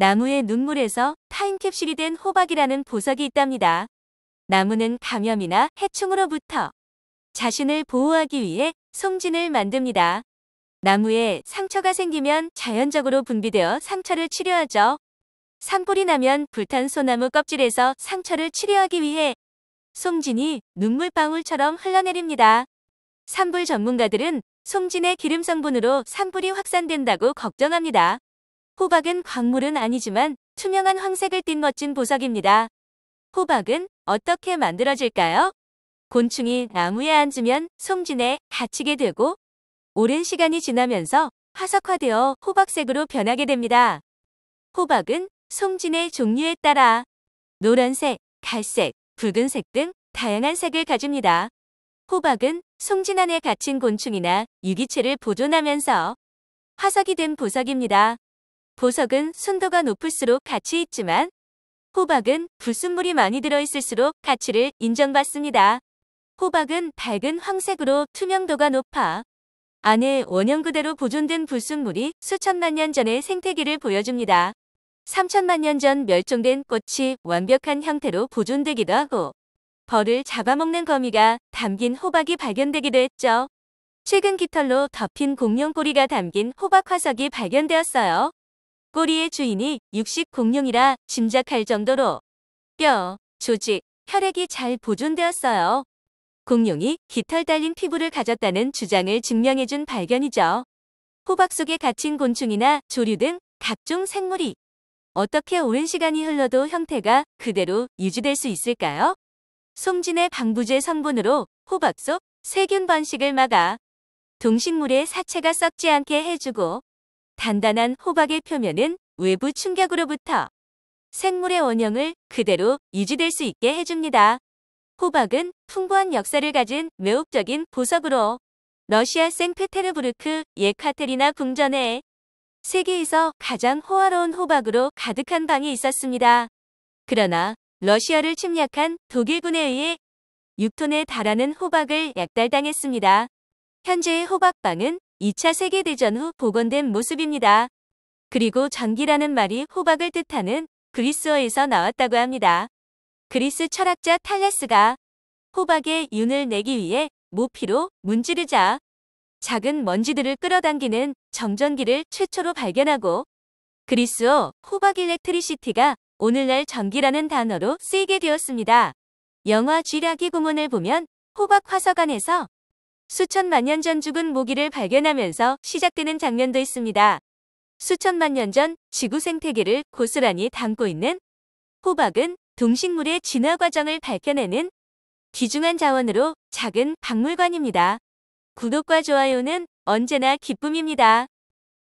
나무의 눈물에서 타임캡슐이 된 호박이라는 보석이 있답니다. 나무는 감염이나 해충으로부터 자신을 보호하기 위해 송진을 만듭니다. 나무에 상처가 생기면 자연적으로 분비되어 상처를 치료하죠. 산불이 나면 불탄 소나무 껍질에서 상처를 치료하기 위해 송진이 눈물방울처럼 흘러내립니다. 산불 전문가들은 송진의 기름 성분으로 산불이 확산된다고 걱정합니다. 호박은 광물은 아니지만 투명한 황색을 띤 멋진 보석입니다. 호박은 어떻게 만들어질까요? 곤충이 나무에 앉으면 송진에 갇히게 되고 오랜 시간이 지나면서 화석화되어 호박색으로 변하게 됩니다. 호박은 송진의 종류에 따라 노란색, 갈색, 붉은색 등 다양한 색을 가집니다. 호박은 송진 안에 갇힌 곤충이나 유기체를 보존하면서 화석이 된 보석입니다. 보석은 순도가 높을수록 가치 있지만 호박은 불순물이 많이 들어있을수록 가치를 인정받습니다. 호박은 밝은 황색으로 투명도가 높아 안에 원형 그대로 보존된 불순물이 수천만 년 전의 생태계를 보여줍니다. 3천만 년 전 멸종된 꽃이 완벽한 형태로 보존되기도 하고 벌을 잡아먹는 거미가 담긴 호박이 발견되기도 했죠. 최근 깃털로 덮인 공룡 꼬리가 담긴 호박 화석이 발견되었어요. 목리의 주인이 육식공룡이라 짐작할 정도로 뼈, 조직, 혈액이 잘 보존되었어요. 공룡이 깃털 달린 피부를 가졌다는 주장을 증명해준 발견이죠. 호박 속에 갇힌 곤충이나 조류 등 각종 생물이 어떻게 오랜 시간이 흘러도 형태가 그대로 유지될 수 있을까요? 송진의 방부제 성분으로 호박 속 세균 번식을 막아 동식물의 사체가 썩지 않게 해주고 단단한 호박의 표면은 외부 충격으로부터 생물의 원형을 그대로 유지될 수 있게 해줍니다. 호박은 풍부한 역사를 가진 매혹적인 보석으로 러시아 생페테르부르크 예카테리나 궁전에 세계에서 가장 호화로운 호박으로 가득한 방이 있었습니다. 그러나 러시아를 침략한 독일군에 의해 6톤에 달하는 호박을 약달당했습니다. 현재의 호박방은 2차 세계대전 후 복원된 모습입니다. 그리고 전기라는 말이 호박을 뜻하는 그리스어에서 나왔다고 합니다. 그리스 철학자 탈레스가 호박의 윤을 내기 위해 모피로 문지르자 작은 먼지들을 끌어당기는 정전기를 최초로 발견하고 그리스어 호박 일렉트리시티가 오늘날 전기라는 단어로 쓰이게 되었습니다. 영화 쥐라기 고문을 보면 호박 화석안에서 수천만 년 전 죽은 모기를 발견하면서 시작되는 장면도 있습니다. 수천만 년 전 지구 생태계를 고스란히 담고 있는 호박은 동식물의 진화 과정을 밝혀내는 귀중한 자원으로 작은 박물관입니다. 구독과 좋아요는 언제나 기쁨입니다.